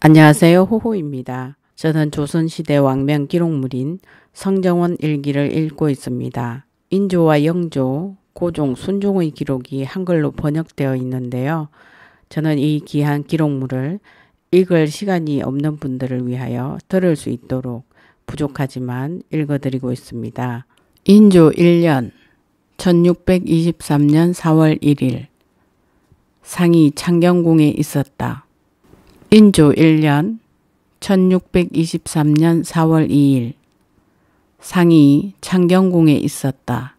안녕하세요. 호호입니다. 저는 조선시대 왕명 기록물인 성정원 일기를 읽고 있습니다. 인조와 영조, 고종, 순종의 기록이 한글로 번역되어 있는데요. 저는 이 귀한 기록물을 읽을 시간이 없는 분들을 위하여 들을 수 있도록 부족하지만 읽어드리고 있습니다. 인조 1년 1623년 4월 1일 상이 창경궁에 있었다. 인조 1년 1623년 4월 2일 상이 창경궁에 있었다.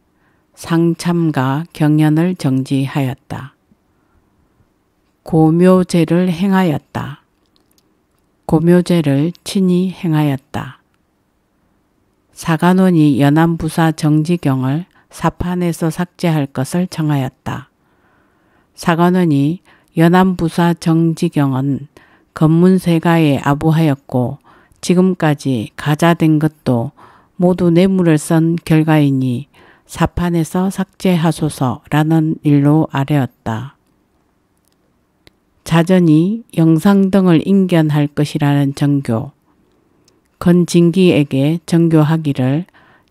상참과 경연을 정지하였다. 고묘제를 행하였다. 고묘제를 친히 행하였다. 사관원이 연안부사 정지경을 사판에서 삭제할 것을 청하였다. 사관원이 연안부사 정지경은 검문세가에 아부하였고 지금까지 가자된 것도 모두 뇌물을 쓴 결과이니 사판에서 삭제하소서라는 일로 아뢰었다. 자전히 영상 등을 인견할 것이라는 정교. 건진기에게 정교하기를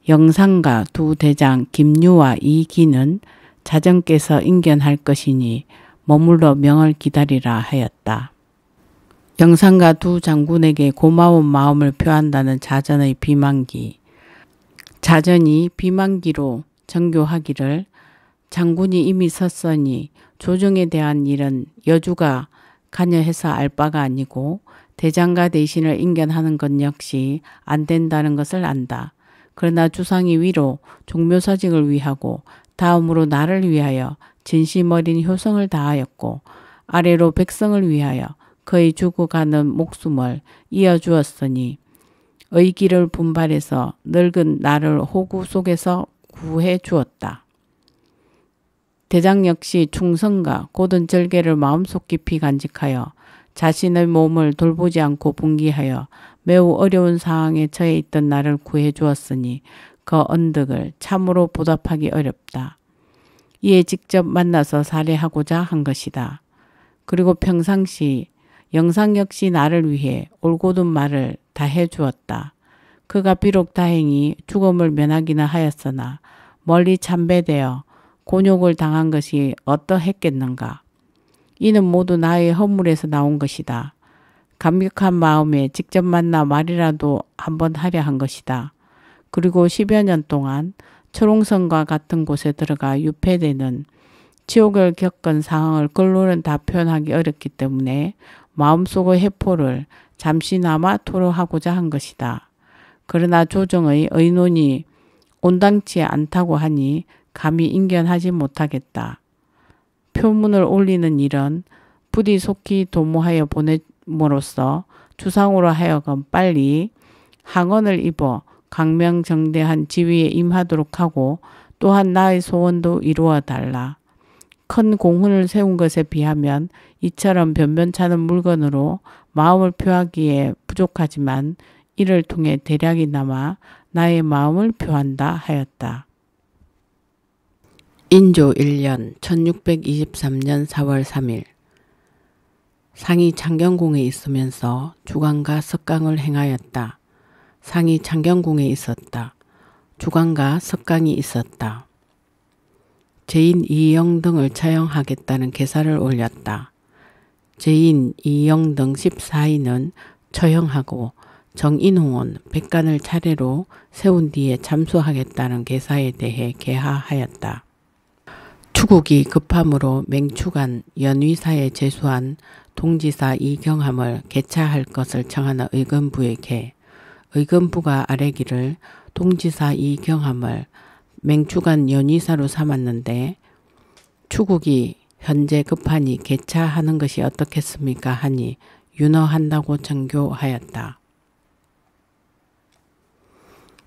영상과 두 대장 김유와 이기는 자전께서 인견할 것이니 머물러 명을 기다리라 하였다. 병상가두 장군에게 고마운 마음을 표한다는 자전의 비만기. 자전이 비만기로 정교하기를 장군이 이미 섰으니 조정에 대한 일은 여주가 관여해서 알 바가 아니고 대장과 대신을 인견하는 것 역시 안 된다는 것을 안다. 그러나 주상이 위로 종묘사직을 위하고 다음으로 나를 위하여 진심 어린 효성을 다하였고 아래로 백성을 위하여 그의 죽어가는 목숨을 이어주었으니 의기를 분발해서 늙은 나를 호구 속에서 구해 주었다. 대장 역시 충성과 고든 절개를 마음속 깊이 간직하여 자신의 몸을 돌보지 않고 분기하여 매우 어려운 상황에 처해 있던 나를 구해 주었으니 그 언덕을 참으로 보답하기 어렵다. 이에 직접 만나서 살해하고자 한 것이다. 그리고 평상시 영상 역시 나를 위해 올곧은 말을 다 해주었다. 그가 비록 다행히 죽음을 면하기나 하였으나 멀리 참배되어 곤욕을 당한 것이 어떠했겠는가. 이는 모두 나의 허물에서 나온 것이다. 감격한 마음에 직접 만나 말이라도 한번 하려 한 것이다. 그리고 십여년 동안 초롱성과 같은 곳에 들어가 유폐되는 지옥을 겪은 상황을 글로는 다 표현하기 어렵기 때문에 마음속의 해포를 잠시나마 토로하고자 한 것이다. 그러나 조정의 의논이 온당치 않다고 하니 감히 인견하지 못하겠다. 표문을 올리는 일은 부디 속히 도모하여 보냄으로써 주상으로 하여금 빨리 항언을 입어 강명정대한 지위에 임하도록 하고 또한 나의 소원도 이루어 달라. 큰 공훈을 세운 것에 비하면 이처럼 변변찮은 물건으로 마음을 표하기에 부족하지만 이를 통해 대략이 남아 나의 마음을 표한다 하였다. 인조 1년 1623년 4월 3일 상이 창경궁에 있으면서 주강과 석강을 행하였다. 상이 창경궁에 있었다. 주강과 석강이 있었다. 제인 이영 등을 처형하겠다는 계사를 올렸다. 제인 이영 등 14인은 처형하고 정인홍은 백간을 차례로 세운 뒤에 잠수하겠다는 계사에 대해 개하하였다. 추국이 급함으로 맹추간 연위사에 제수한 동지사 이경함을 개차할 것을 청하는 의금부에게 의금부가 아래기를 동지사 이경함을 맹추간 연의사로 삼았는데 추국이 현재 급하니 개차하는 것이 어떻겠습니까 하니 윤허한다고 정교하였다.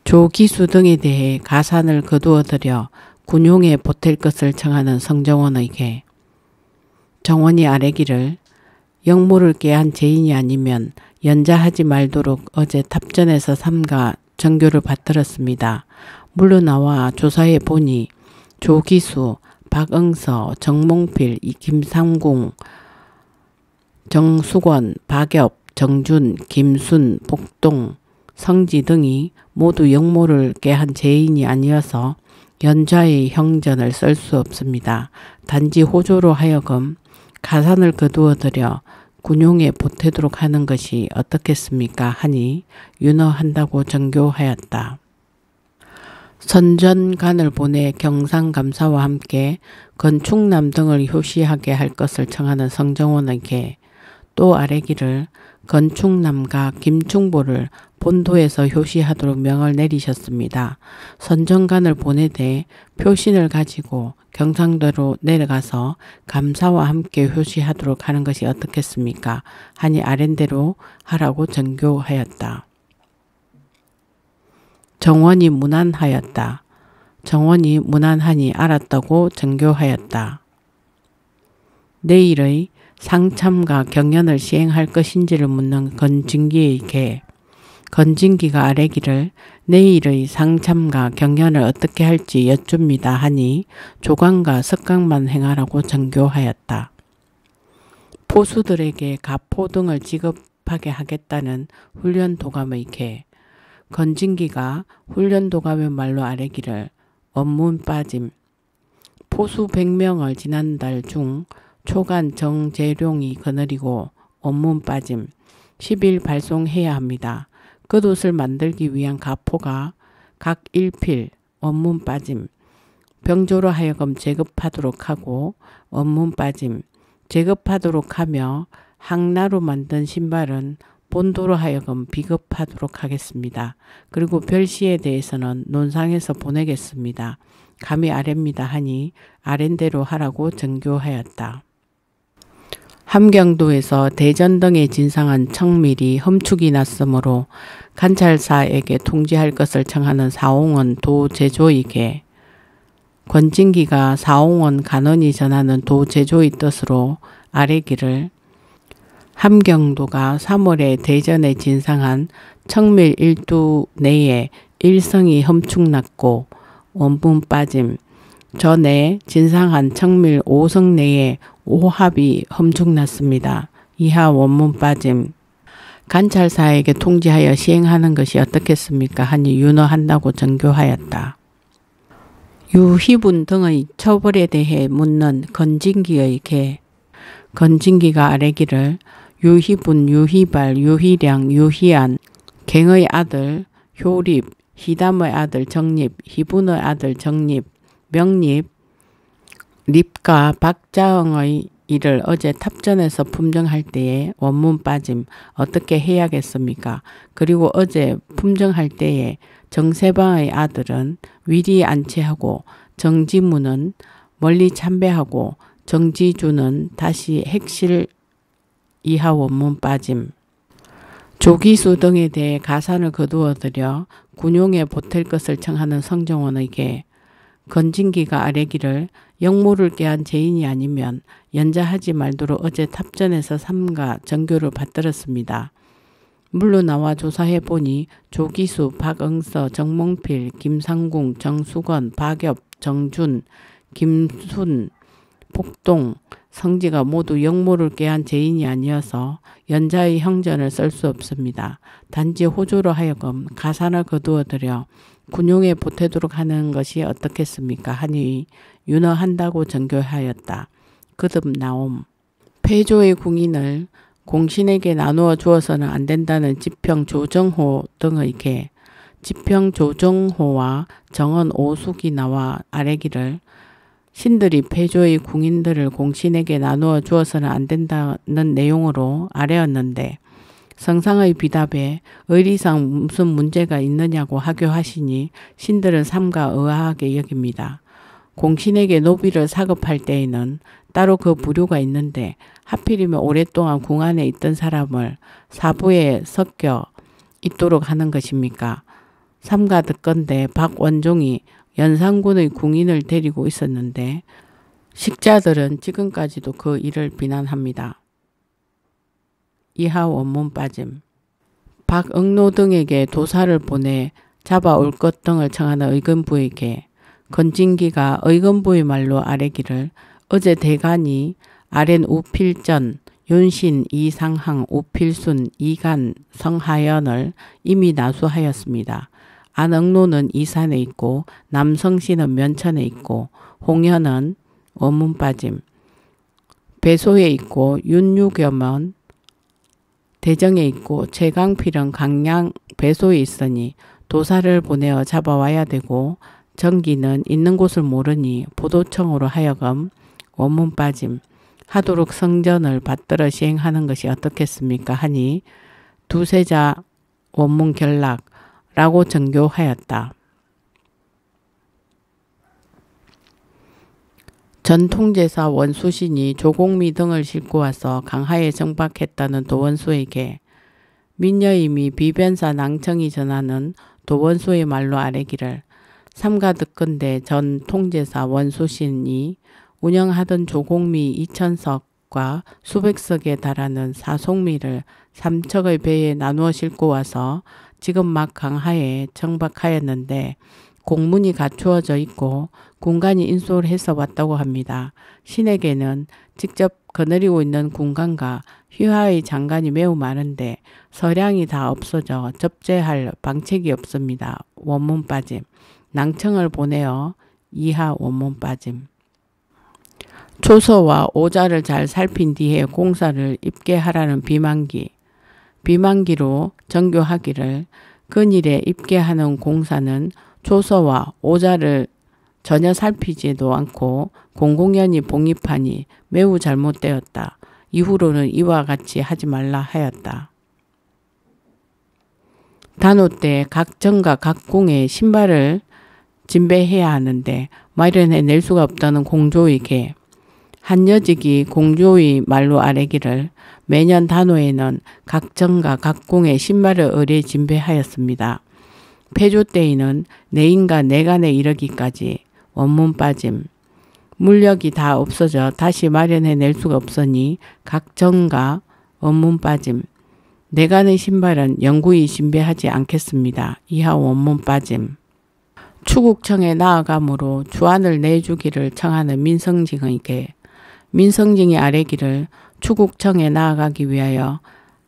조기수 등에 대해 가산을 거두어들여 군용에 보탤 것을 청하는 성정원에게 정원이 아래기를 영모를 깨한 죄인이 아니면 연자하지 말도록 어제 탑전에서 삼가 정교를 받들었습니다. 물러나와 조사해 보니 조기수, 박응서, 정몽필, 김상궁, 정수권, 박엽, 정준, 김순, 복동, 성지 등이 모두 역모를 깨한 죄인이 아니어서 연좌의 형전을 쓸 수 없습니다. 단지 호조로 하여금 가산을 거두어들여 군용에 보태도록 하는 것이 어떻겠습니까 하니 윤허한다고 정교하였다. 선전관을 보내 경상감사와 함께 건축남 등을 효시하게 할 것을 청하는 성정원에게 또 아래기를 건축남과 김충보를 본도에서 효시하도록 명을 내리셨습니다. 선전관을 보내되 표신을 가지고 경상도로 내려가서 감사와 함께 효시하도록 하는 것이 어떻겠습니까? 하니 아랜대로 하라고 전교하였다. 정원이 무난하였다. 정원이 무난하니 알았다고 전교하였다 내일의 상참과 경연을 시행할 것인지를 묻는 건진기의 개. 건진기가 아래기를 내일의 상참과 경연을 어떻게 할지 여쭙니다 하니 조강과 석강만 행하라고 전교하였다 포수들에게 가포 등을 지급하게 하겠다는 훈련 도감의 개. 건진기가 훈련도가 웬말로 아래기를 업문 빠짐 포수 100명을 지난달 중 초간 정재룡이 거느리고 업문 빠짐 10일 발송해야 합니다. 그옷을 만들기 위한 가포가 각 1필 업문 빠짐 병조로 하여금 제급하도록 하고 업문 빠짐 제급하도록 하며 항나로 만든 신발은 본도로 하여금 비급하도록 하겠습니다. 그리고 별시에 대해서는 논상에서 보내겠습니다. 감히 아랩니다 하니 아랜대로 하라고 정교하였다. 함경도에서 대전 등에 진상한 청밀이 험축이 났으므로 관찰사에게 통지할 것을 청하는 사홍원 도제조에게 권진기가 사홍원 간원이 전하는 도제조의 뜻으로 아래기를 함경도가 3월에 대전에 진상한 청밀 일두 내에 일성이 험축났고 원분 빠짐 전에 진상한 청밀 5성 내에 오합이 험축났습니다. 이하 원문 빠짐 관찰사에게 통지하여 시행하는 것이 어떻겠습니까? 하니 윤허한다고 정교하였다. 유희분 등의 처벌에 대해 묻는 건진기의 개 건진기가 아래기를 유희분, 유희발, 유희량, 유희안, 갱의 아들, 효립, 희담의 아들 정립, 희분의 아들 정립, 명립, 립과 박자응의 이를 어제 탑전에서 품정할 때에 원문 빠짐 어떻게 해야겠습니까? 그리고 어제 품정할 때에 정세방의 아들은 위리 안치하고 정지문은 멀리 참배하고 정지주는 다시 핵실 이하 원문 빠짐 조기수 등에 대해 가산을 거두어들여 군용에 보탤 것을 청하는 성정원에게 건진기가 아래기를 역모를 깨한 죄인이 아니면 연자하지 말도록 어제 탑전에서 삼가 정교를 받들었습니다. 물로 나와 조사해보니 조기수, 박응서, 정몽필, 김상궁, 정수건, 박엽, 정준, 김순, 복동, 성지가 모두 역모를꾀한 죄인이 아니어서 연자의 형전을 쓸 수 없습니다. 단지 호조로 하여금 가산을 거두어들여 군용에 보태도록 하는 것이 어떻겠습니까? 하니 윤허한다고 정교하였다. 그듭 나옴. 폐조의 궁인을 공신에게 나누어 주어서는 안 된다는 지평 조정호 등의 개, 지평 조정호와 정언 오숙이 나와 아래기를 신들이 폐조의 궁인들을 공신에게 나누어 주어서는 안 된다는 내용으로 아래였는데 성상의 비답에 의리상 무슨 문제가 있느냐고 하교하시니 신들은 삼가 의아하게 여깁니다. 공신에게 노비를 사급할 때에는 따로 그 부류가 있는데 하필이면 오랫동안 궁 안에 있던 사람을 사부에 섞여 있도록 하는 것입니까? 삼가 듣건데 박원종이 연산군의 궁인을 데리고 있었는데 식자들은 지금까지도 그 일을 비난합니다. 이하 원문 빠짐 박응노 등에게 도사를 보내 잡아올 것 등을 청하는 의금부에게 건진기가 의금부의 말로 아래기를 어제 대간이 아랜 우필전 윤신 이상항 우필순 이간 성하연을 이미 나수하였습니다. 안흥로는 이산에 있고 남성시는 면천에 있고 홍현은 원문 빠짐 배소에 있고 윤유겸은 대정에 있고 최강필은 강양 배소에 있으니 도사를 보내어 잡아와야 되고 정기는 있는 곳을 모르니 보도청으로 하여금 원문 빠짐 하도록 성전을 받들어 시행하는 것이 어떻겠습니까 하니 두세자 원문 결락 라고 전교하였다. 전통제사 원수신이 조공미 등을 싣고 와서 강하에 정박했다는 도원수에게 민여임이 비변사 낭청이 전하는 도원수의 말로 아래기를 삼가 듣건대 전통제사 원수신이 운영하던 조공미 이천석과 수백석에 달하는 사송미를 삼척의 배에 나누어 싣고 와서 지금 막 강하에 정박하였는데 공문이 갖추어져 있고 군간이 인솔해서 왔다고 합니다. 신에게는 직접 거느리고 있는 군간과 휘하의 장관이 매우 많은데 서량이 다 없어져 접재할 방책이 없습니다. 원문 빠짐. 낭청을 보내어 이하 원문 빠짐. 초서와 오자를 잘 살핀 뒤에 공사를 입게 하라는 비만기. 비만기로 정교하기를 근일에 입게 하는 공사는 조서와 오자를 전혀 살피지도 않고 공공연히 봉입하니 매우 잘못되었다. 이후로는 이와 같이 하지 말라 하였다. 단오 때각 정과 각궁의 신발을 진배해야 하는데 마련해 낼 수가 없다는 공조에게 한 여직이 공조의 말로 아래기를 매년 단오에는 각정과 각공의 신발을 의뢰 진배하였습니다. 폐조 때에는 내인과 내간에 이르기까지 원문 빠짐, 물력이 다 없어져 다시 마련해낼 수가 없으니 각정과 원문 빠짐, 내간의 신발은 영구히 신배하지 않겠습니다. 이하 원문 빠짐. 추국청에 나아가므로 주안을 내주기를 청하는 민성직에게 민성징이 아래기를 추국청에 나아가기 위하여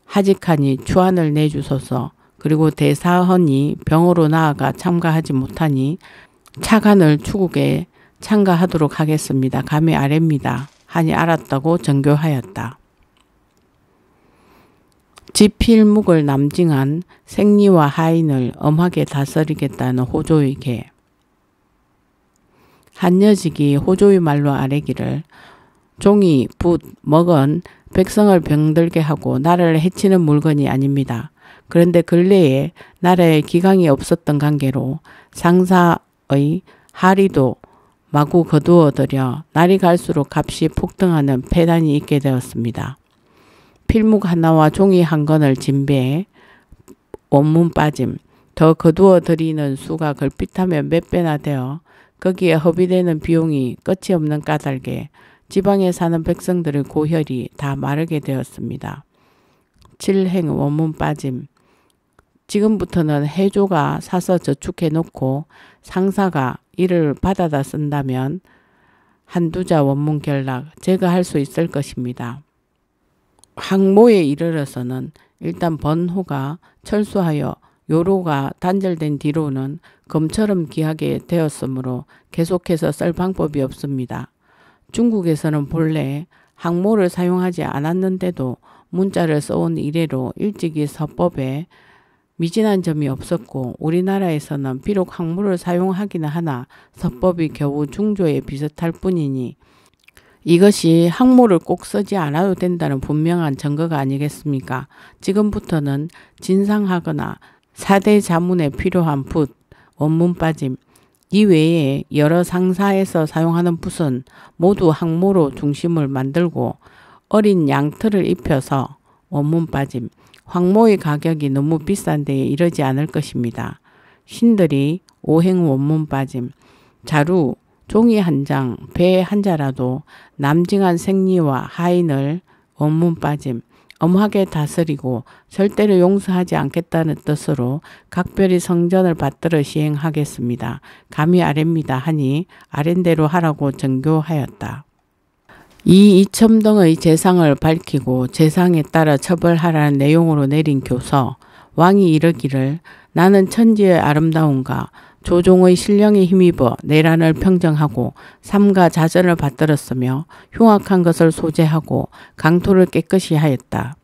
하직하니 주안을 내주소서 그리고 대사헌이 병으로 나아가 참가하지 못하니 차관을 추국에 참가하도록 하겠습니다. 감히 아랩니다 하니 알았다고 정교하였다. 지필묵을 남징한 생리와 하인을 엄하게 다스리겠다는 호조의 계. 한여직이 호조의 말로 아래기를 종이, 붓, 먹은 백성을 병들게 하고 나라를 해치는 물건이 아닙니다. 그런데 근래에 나라에 기강이 없었던 관계로 상사의 하리도 마구 거두어들여 날이 갈수록 값이 폭등하는 폐단이 있게 되었습니다. 필묵 하나와 종이 한 건을 진배해 원문 빠짐, 더 거두어들이는 수가 걸핏하면 몇 배나 되어 거기에 허비되는 비용이 끝이 없는 까닭에 지방에 사는 백성들의 고혈이 다 마르게 되었습니다. 질행 원문 빠짐 지금부터는 해조가 사서 저축해 놓고 상사가 이를 받아다 쓴다면 한두자 원문 결락 제거할 수 있을 것입니다. 항모에 이르러서는 일단 번호가 철수하여 요로가 단절된 뒤로는 검처럼 귀하게 되었으므로 계속해서 쓸 방법이 없습니다. 중국에서는 본래 항모를 사용하지 않았는데도 문자를 써온 이래로 일찍이 서법에 미진한 점이 없었고 우리나라에서는 비록 항모를 사용하기는 하나 서법이 겨우 중조에 비슷할 뿐이니 이것이 항모를 꼭 쓰지 않아도 된다는 분명한 증거가 아니겠습니까? 지금부터는 진상하거나 사대 자문에 필요한 붓, 원문 빠짐, 이외에 여러 상사에서 사용하는 붓은 모두 항모로 중심을 만들고 어린 양털을 입혀서 원문 빠짐, 황모의 가격이 너무 비싼 데이러지 않을 것입니다. 신들이 오행 원문 빠짐, 자루, 종이 한 장, 배 한 자라도 남징한 생리와 하인을 원문 빠짐, 엄하게 다스리고 절대로 용서하지 않겠다는 뜻으로 각별히 성전을 받들어 시행하겠습니다. 감히 아래니다 하니 아랜대로 하라고 정교하였다. 이 이첨동의 재상을 밝히고 재상에 따라 처벌하라는 내용으로 내린 교서 왕이 이르기를 나는 천지의 아름다움과 조종의 신령에 힘입어 내란을 평정하고 삶과 자전을 받들었으며 흉악한 것을 소재하고 강토를 깨끗이 하였다.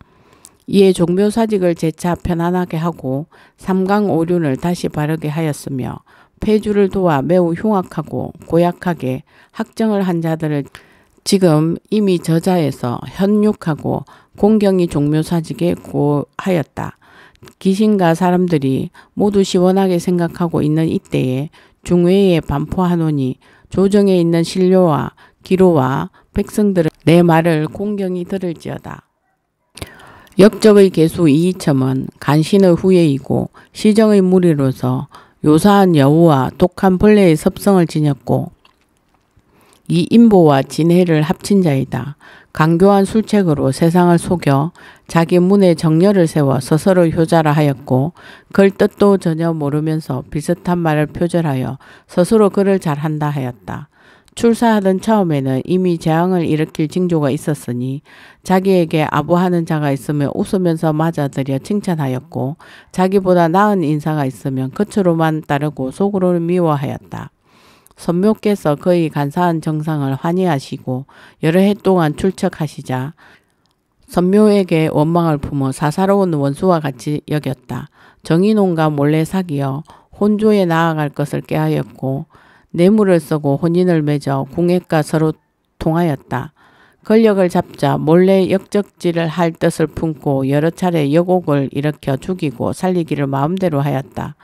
이에 종묘사직을 재차 편안하게 하고 삼강오륜을 다시 바르게 하였으며 폐주를 도와 매우 흉악하고 고약하게 학정을 한 자들을 지금 이미 저자에서 현육하고 공경이 종묘사직에 고하였다. 귀신과 사람들이 모두 시원하게 생각하고 있는 이때에 중외에 반포하노니 조정에 있는 신료와 기로와 백성들은 내 말을 공경히 들을지어다. 역적의 개수 이이첨은 간신의 후예이고 시정의 무리로서 요사한 여우와 독한 벌레의 섭성을 지녔고 이 인보와 진해를 합친 자이다. 강교한 술책으로 세상을 속여 자기 문에 정렬을 세워 스스로 효자라 하였고 글 뜻도 전혀 모르면서 비슷한 말을 표절하여 스스로 글을 잘한다 하였다. 출사하던 처음에는 이미 재앙을 일으킬 징조가 있었으니 자기에게 아부하는 자가 있으면 웃으면서 맞아들여 칭찬하였고 자기보다 나은 인사가 있으면 끝으로만 따르고 속으로는 미워하였다. 선묘께서 거의 간사한 정상을 환희하시고 여러 해 동안 출척하시자 선묘에게 원망을 품어 사사로운 원수와 같이 여겼다. 정인홍과 몰래 사귀어 혼조에 나아갈 것을 깨하였고 뇌물을 쓰고 혼인을 맺어 궁핵과 서로 통하였다. 권력을 잡자 몰래 역적질을 할 뜻을 품고 여러 차례 여곡을 일으켜 죽이고 살리기를 마음대로 하였다.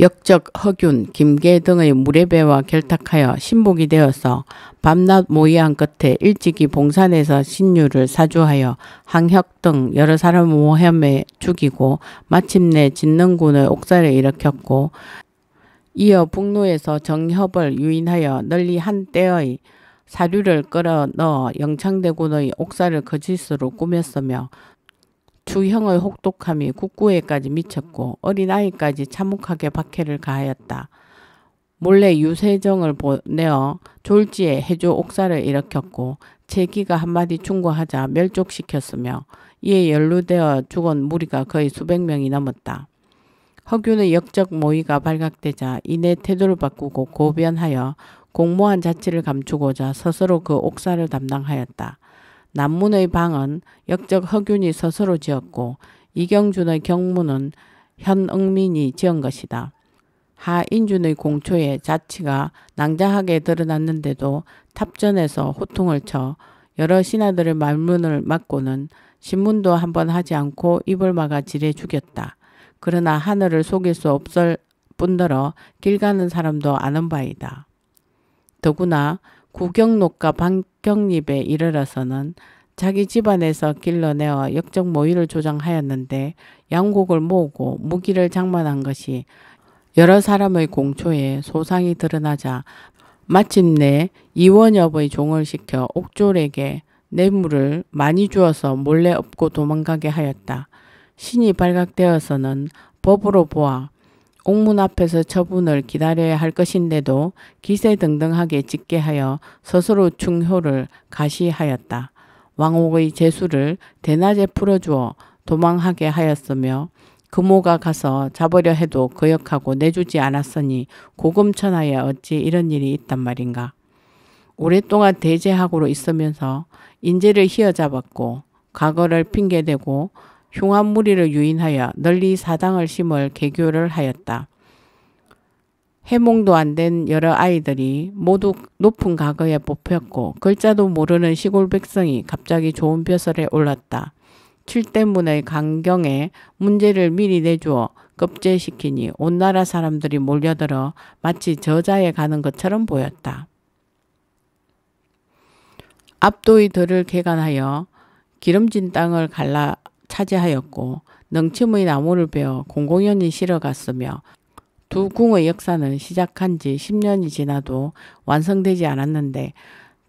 역적 허균, 김계 등의 무례배와 결탁하여 신복이 되어서 밤낮 모의한 끝에 일찍이 봉산에서 신유를 사주하여 항혁 등 여러 사람을 모함해 죽이고 마침내 진능군의옥사를 일으켰고 이어 북로에서 정협을 유인하여 널리 한때의 사류를 끌어 넣어 영창대군의 옥사를 거짓으로 꾸몄으며 주형의 혹독함이 국구에까지 미쳤고 어린아이까지 참혹하게 박해를 가하였다. 몰래 유세정을 보내어 졸지에 해조 옥사를 일으켰고 제기가 한마디 충고하자 멸족시켰으며 이에 연루되어 죽은 무리가 거의 수백 명이 넘었다. 허균의 역적 모의가 발각되자 이내 태도를 바꾸고 고변하여 공모한 자치를 감추고자 스스로 그 옥사를 담당하였다. 남문의 방은 역적 허균이 스스로 지었고 이경준의 경문은 현응민이 지은 것이다. 하인준의 공초에 자치가 낭자하게 드러났는데도 탑전에서 호통을 쳐 여러 신하들의 말문을 막고는 신문도 한번 하지 않고 입을 막아 지레 죽였다. 그러나 하늘을 속일 수 없을 뿐더러 길 가는 사람도 아는 바이다. 더구나 구경록과 반경립에 이르러서는 자기 집안에서 길러내어 역적 모의를 조장하였는데 양곡을 모으고 무기를 장만한 것이 여러 사람의 공초에 소상이 드러나자 마침내 이원엽의 종을 시켜 옥졸에게 뇌물을 많이 주어서 몰래 업고 도망가게 하였다. 신이 발각되어서는 법으로 보아 옥문 앞에서 처분을 기다려야 할 것인데도 기세등등하게 짓게 하여 스스로 충효를 가시하였다. 왕옥의 재수를 대낮에 풀어주어 도망하게 하였으며 금호가 가서 잡으려 해도 거역하고 그 내주지 않았으니 고금천하에 어찌 이런 일이 있단 말인가. 오랫동안 대제학으로 있으면서 인재를 휘어잡았고 과거를 핑계대고 흉한 무리를 유인하여 널리 사당을 심을 개교를 하였다. 해몽도 안 된 여러 아이들이 모두 높은 가거에 뽑혔고 글자도 모르는 시골 백성이 갑자기 좋은 벼슬에 올랐다. 칠대문의 강경에 문제를 미리 내주어 급제시키니 온 나라 사람들이 몰려들어 마치 저자에 가는 것처럼 보였다. 압도의 들을 개간하여 기름진 땅을 갈라 차지하였고 능침의 나무를 베어 공공연히 실어갔으며 두 궁의 역사는 시작한 지 10년이 지나도 완성되지 않았는데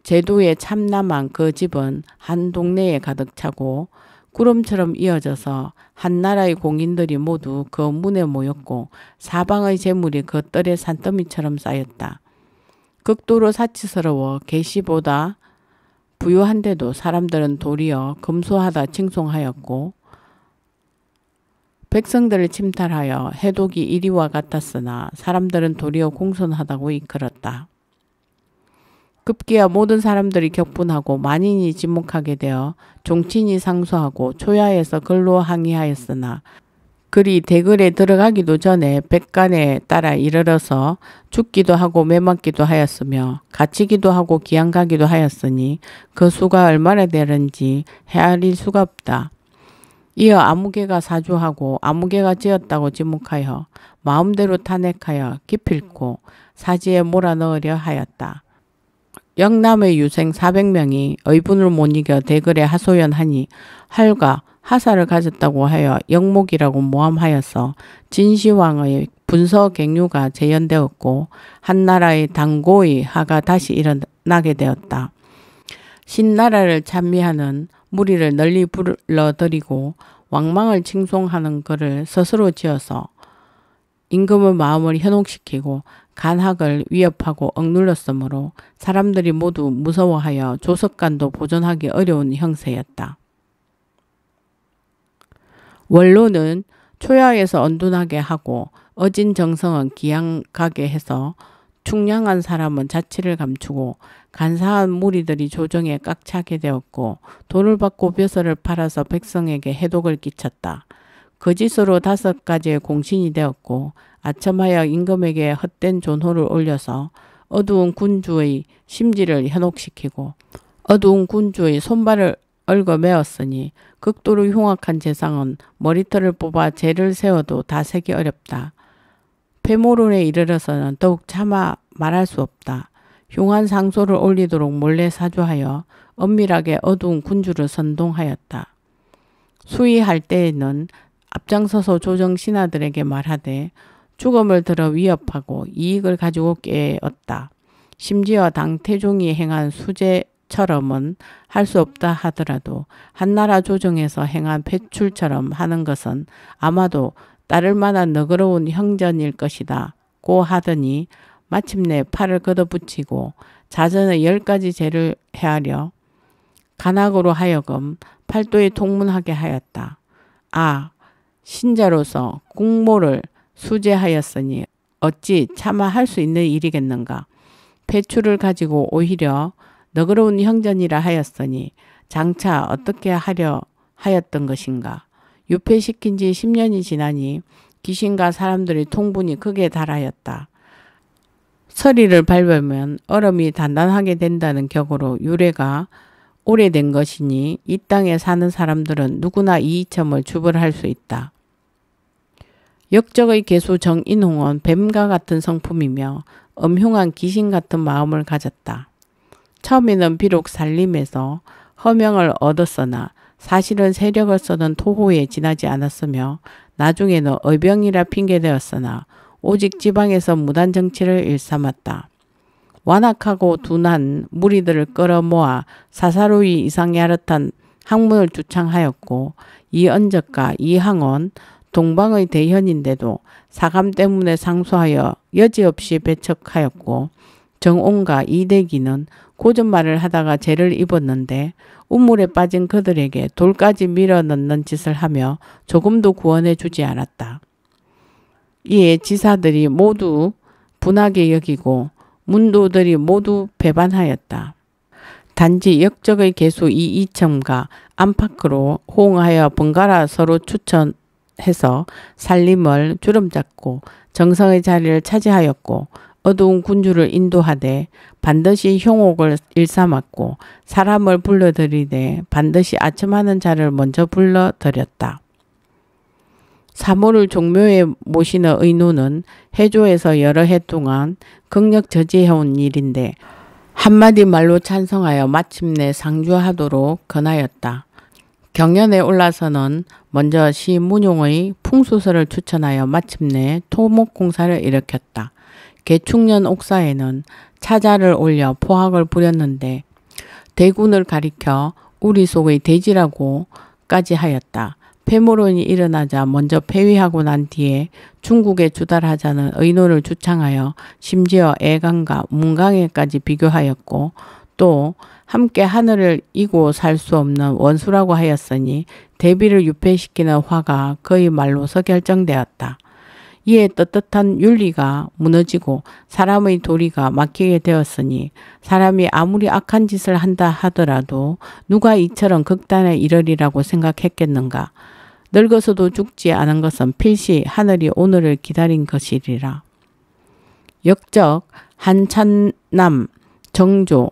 제도의 참남한 그 집은 한 동네에 가득 차고 구름처럼 이어져서 한 나라의 공인들이 모두 그 문에 모였고 사방의 재물이 그떨의 산더미처럼 쌓였다. 극도로 사치스러워 계시보다 부유한데도 사람들은 도리어 금소하다 칭송하였고 백성들을 침탈하여 해독이 이리와 같았으나 사람들은 도리어 공손하다고 이끌었다. 급기야 모든 사람들이 격분하고 만인이 지목하게 되어 종친이 상소하고 초야에서 근로 항의하였으나 글이 대글에 들어가기도 전에 백간에 따라 이르러서 죽기도 하고 매맞기도 하였으며 갇히기도 하고 기양가기도 하였으니 그 수가 얼마나 되는지 헤아릴 수가 없다. 이어 아무개가 사주하고 아무개가 지었다고 지목하여 마음대로 탄핵하여 기필코 사지에 몰아넣으려 하였다. 영남의 유생 400명이 의분을 못 이겨 대글에 하소연하니 할과 하사를 가졌다고 하여 영목이라고 모함하여서 진시황의 분서 갱류가 재현되었고 한나라의 당고의 하가 다시 일어나게 되었다. 신나라를 찬미하는 무리를 널리 불러들이고 왕망을 칭송하는 글을 스스로 지어서 임금의 마음을 현혹시키고 간학을 위협하고 억눌렀으므로 사람들이 모두 무서워하여 조석관도 보존하기 어려운 형세였다. 원로는 초야에서 언둔하게 하고 어진 정성은 기양가게 해서 충량한 사람은 자취를 감추고 간사한 무리들이 조정에 깍 차게 되었고 돈을 받고 벼슬을 팔아서 백성에게 해독을 끼쳤다. 거짓으로 그 다섯 가지의 공신이 되었고 아첨하여 임금에게 헛된 존호를 올려서 어두운 군주의 심지를 현혹시키고 어두운 군주의 손발을 얼거 메었으니 극도로 흉악한 재상은 머리털을 뽑아 재를 세워도 다 세기 어렵다. 폐모론에 이르러서는 더욱 참아 말할 수 없다. 흉한 상소를 올리도록 몰래 사주하여 엄밀하게 어두운 군주를 선동하였다. 수위할 때에는 앞장서서 조정 신하들에게 말하되 죽음을 들어 위협하고 이익을 가지고 깨었다. 심지어 당 태종이 행한 수제 처럼은 할 수 없다 하더라도 한나라 조정에서 행한 폐출처럼 하는 것은 아마도 따를 만한 너그러운 형전일 것이다 고 하더니 마침내 팔을 걷어붙이고 자전의 열 가지 죄를 헤아려 간악으로 하여금 팔도에 통문하게 하였다. 아 신자로서 국모를 수제하였으니 어찌 참아 할수 있는 일이겠는가. 배추를 가지고 오히려 너그러운 형전이라 하였으니 장차 어떻게 하려 하였던 것인가. 유폐시킨 지 10년이 지나니 귀신과 사람들의 통분이 크게 달하였다. 서리를 밟으면 얼음이 단단하게 된다는 격으로 유래가 오래된 것이니 이 땅에 사는 사람들은 누구나 이이첨을 주벌할 수 있다. 역적의 개수 정인홍은 뱀과 같은 성품이며 엄흉한 귀신 같은 마음을 가졌다. 처음에는 비록 살림에서 허명을 얻었으나 사실은 세력을 쓰는 토호에 지나지 않았으며 나중에는 의병이라 핑계되었으나 오직 지방에서 무단 정치를 일삼았다. 완악하고 둔한 무리들을 끌어모아 사사로이 이상 야릇한 학문을 주창하였고 이언적과 이항원 동방의 대현인데도 사감 때문에 상소하여 여지없이 배척하였고 정온과 이대기는 고전말을 하다가 죄를 입었는데 우물에 빠진 그들에게 돌까지 밀어넣는 짓을 하며 조금도 구원해 주지 않았다. 이에 지사들이 모두 분하게 여기고 문도들이 모두 배반하였다. 단지 역적의 개수 이이첨과 안팎으로 호응하여 번갈아 서로 추천해서 살림을 주름잡고 정성의 자리를 차지하였고 어두운 군주를 인도하되 반드시 흉옥을 일삼았고 사람을 불러들이되 반드시 아첨하는 자를 먼저 불러들였다. 사모를 종묘에 모시는 의논은 해조에서 여러 해 동안 극력 저지해온 일인데 한마디 말로 찬성하여 마침내 상주하도록 권하였다. 경연에 올라서는 먼저 시문용의 풍수설을 추천하여 마침내 토목공사를 일으켰다. 개축년 옥사에는 차자를 올려 포학을 부렸는데 대군을 가리켜 우리 속의 대지라고까지 하였다. 패모론이 일어나자 먼저 폐위하고 난 뒤에 중국에 주달하자는 의논을 주창하여 심지어 애강과 문강에까지 비교하였고 또 함께 하늘을 이고 살 수 없는 원수라고 하였으니 대비를 유폐시키는 화가 거의 말로서 결정되었다. 이에 떳떳한 윤리가 무너지고 사람의 도리가 막히게 되었으니 사람이 아무리 악한 짓을 한다 하더라도 누가 이처럼 극단에 이르리라고 생각했겠는가. 늙어서도 죽지 않은 것은 필시 하늘이 오늘을 기다린 것이리라. 역적 한찬남, 정조,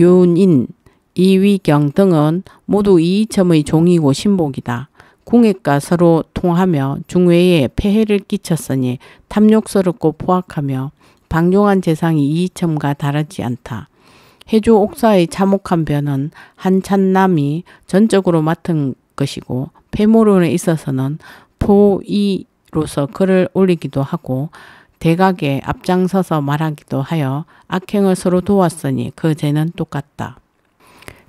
윤인, 이위경 등은 모두 이이첨의 종이고 신복이다. 공액과 서로 통하며 중외에 폐해를 끼쳤으니 탐욕스럽고 포악하며 방종한 재상이 이이첨과 다르지 않다. 해조 옥사의 참혹한 변은 한찬남이 전적으로 맡은 것이고 폐모론에 있어서는 포이로서 글을 올리기도 하고 대각에 앞장서서 말하기도 하여 악행을 서로 도왔으니 그 죄는 똑같다.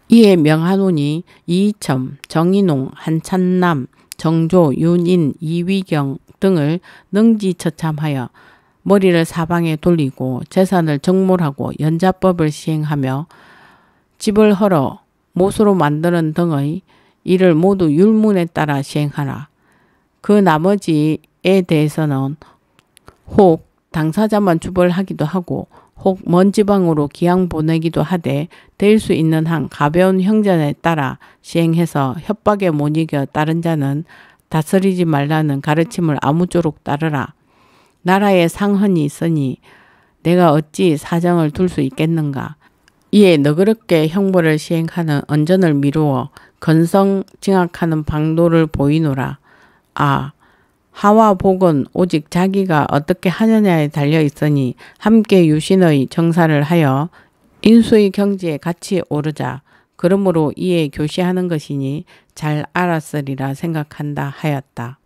이에 명한훈이 이이첨, 정인홍, 한찬남, 정조, 윤인, 이위경 등을 능지처참하여 머리를 사방에 돌리고 재산을 정몰하고 연자법을 시행하며 집을 헐어 못으로 만드는 등의 이를 모두 율문에 따라 시행하라. 그 나머지에 대해서는 혹 당사자만 주벌하기도 하고 혹먼 지방으로 기양 보내기도 하되 될 수 있는 한 가벼운 형전에 따라 시행해서 협박에 못 이겨 따른 자는 다스리지 말라는 가르침을 아무쪼록 따르라. 나라에 상흔이 있으니 내가 어찌 사정을 둘 수 있겠는가. 이에 너그럽게 형벌을 시행하는 언전을 미루어 건성 징악하는 방도를 보이노라. 아, 하와 복은 오직 자기가 어떻게 하느냐에 달려 있으니 함께 유신의 정사를 하여 인수의 경지에 같이 오르자. 그러므로 이에 교시하는 것이니 잘 알았으리라 생각한다 하였다.